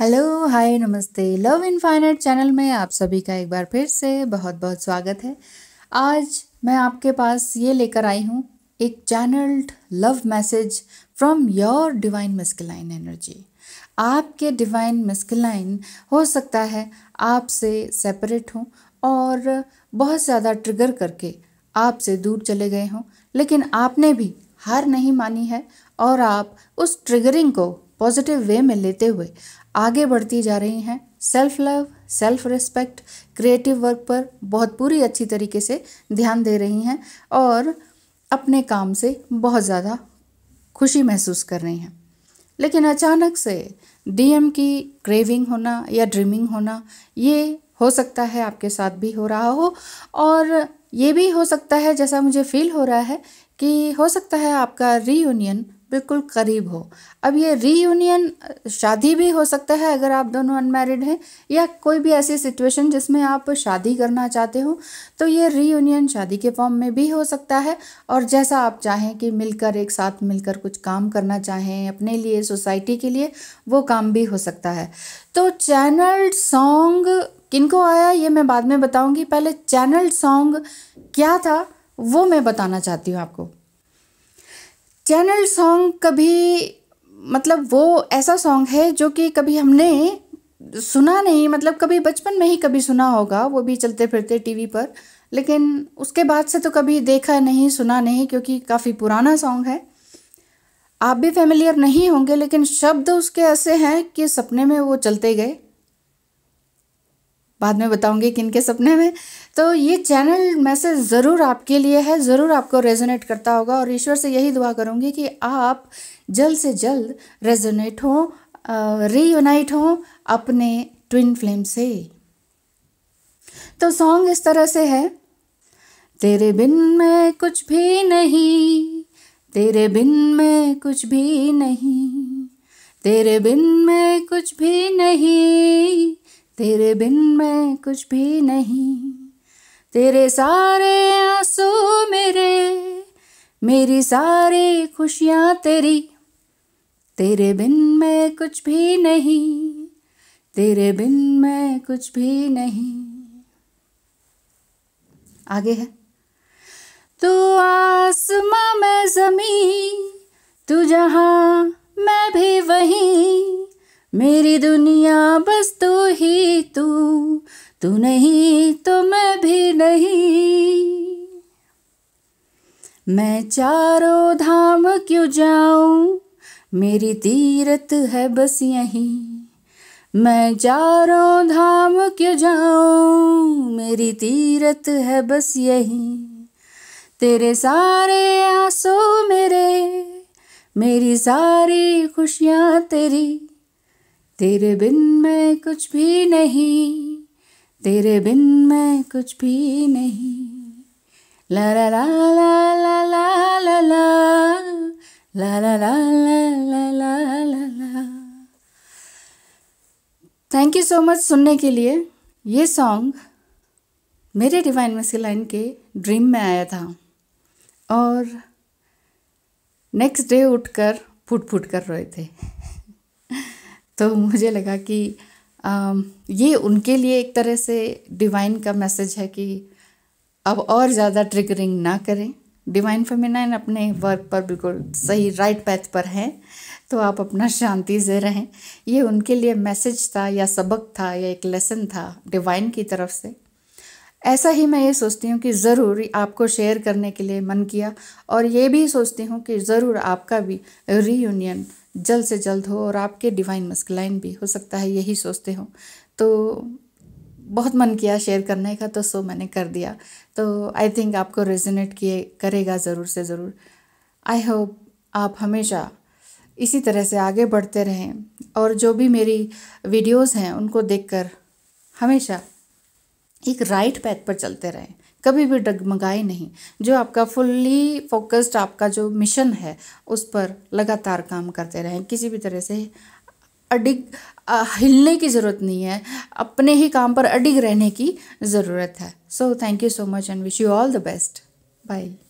hello hi नमस्ते love in फाइनेट channel में आप सभी का एक बार फिर से बहुत बहुत स्वागत है आज मैं आपके पास ये लेकर आई हूँ एक channelled love message from your divine masculine energy आपके डिवाइन मस्किलाइन हो सकता है आपसे सेपरेट हों और बहुत ज़्यादा ट्रिगर करके आपसे दूर चले गए हों लेकिन आपने भी हार नहीं मानी है और आप उस ट्रिगरिंग को पॉजिटिव वे में लेते हुए आगे बढ़ती जा रही हैं self love self respect creative work पर बहुत पूरी अच्छी तरीके से ध्यान दे रही हैं और अपने काम से बहुत ज़्यादा खुशी महसूस कर रही हैं लेकिन अचानक से डीएम की क्रेविंग होना या ड्रीमिंग होना ये हो सकता है आपके साथ भी हो रहा हो और ये भी हो सकता है जैसा मुझे फील हो रहा है कि हो सकता है आपका रीयूनियन बिल्कुल करीब हो अब ये रीयूनियन शादी भी हो सकता है अगर आप दोनों अनमैरिड हैं या कोई भी ऐसी सिचुएशन जिसमें आप शादी करना चाहते हो तो ये रीयूनियन शादी के फॉर्म में भी हो सकता है और जैसा आप चाहें कि मिलकर एक साथ मिलकर कुछ काम करना चाहें अपने लिए सोसाइटी के लिए वो काम भी हो सकता है तो चैनल सॉन्ग किनको आया ये मैं बाद में बताऊंगी पहले चैनल सॉन्ग क्या था वो मैं बताना चाहती हूँ आपको चैनल सॉन्ग कभी मतलब वो ऐसा सॉन्ग है जो कि कभी हमने सुना नहीं मतलब कभी बचपन में ही कभी सुना होगा वो भी चलते फिरते टीवी पर लेकिन उसके बाद से तो कभी देखा नहीं सुना नहीं क्योंकि काफ़ी पुराना सॉन्ग है आप भी फैमिलियर नहीं होंगे लेकिन शब्द उसके ऐसे हैं कि सपने में वो चलते गए बाद में बताऊंगी किन के सपने में तो ये चैनल मैसेज ज़रूर आपके लिए है ज़रूर आपको रेजोनेट करता होगा और ईश्वर से यही दुआ करूंगी कि आप जल्द से जल्द रेजोनेट हों रीयूनाइट हों अपने ट्विन फ्लेम से तो सॉन्ग इस तरह से है तेरे बिन में कुछ भी नहीं तेरे बिन में कुछ भी नहीं तेरे बिन में कुछ भी नहीं तेरे बिन मैं कुछ भी नहीं तेरे सारे आंसू मेरे मेरी सारी खुशियाँ तेरी तेरे बिन मैं कुछ भी नहीं तेरे बिन मैं कुछ भी नहीं आगे है तू आसमां मैं जमी तू जहाँ मैं भी वहीं मेरी दुनिया बस तू तो ही तू तू नहीं तो मैं भी नहीं मैं चारों धाम क्यों जाऊं मेरी तीरथ है बस यहीं मैं चारों धाम क्यों जाऊं मेरी तीरथ है बस यहीं तेरे सारे आंसू मेरे मेरी सारी खुशियाँ तेरी तेरे बिन मैं कुछ भी नहीं तेरे बिन मैं कुछ भी नहीं ला ला ला ला ला ला ला ला ला ला ला ला ला ला ला थैंक यू सो मच सुनने के लिए ये सॉन्ग मेरे डिवाइन लाइन के ड्रीम में आया था और नेक्स्ट डे उठकर फुट फुट कर रोए थे तो मुझे लगा कि ये उनके लिए एक तरह से डिवाइन का मैसेज है कि अब और ज़्यादा ट्रिगरिंग ना करें डिवाइन फेमिनाइन अपने वर्क पर बिल्कुल सही राइट पैथ पर हैं तो आप अपना शांति से रहें ये उनके लिए मैसेज था या सबक था या एक लेसन था डिवाइन की तरफ से ऐसा ही मैं ये सोचती हूँ कि ज़रूर आपको शेयर करने के लिए मन किया और ये भी सोचती हूँ कि ज़रूर आपका भी रीयूनियन जल्द से जल्द हो और आपके डिवाइन मस्कलाइन भी हो सकता है यही सोचते हो तो बहुत मन किया शेयर करने का तो सो मैंने कर दिया तो आई थिंक आपको रेजोनेट किए करेगा ज़रूर से ज़रूर आई होप आप हमेशा इसी तरह से आगे बढ़ते रहें और जो भी मेरी वीडियोस हैं उनको देखकर हमेशा एक राइट पैथ पर चलते रहें कभी भी डगमगाए नहीं जो आपका फुल्ली फोकस्ड आपका जो मिशन है उस पर लगातार काम करते रहें किसी भी तरह से अडिग हिलने की ज़रूरत नहीं है अपने ही काम पर अडिग रहने की ज़रूरत है so thank you so much and wish you all the best bye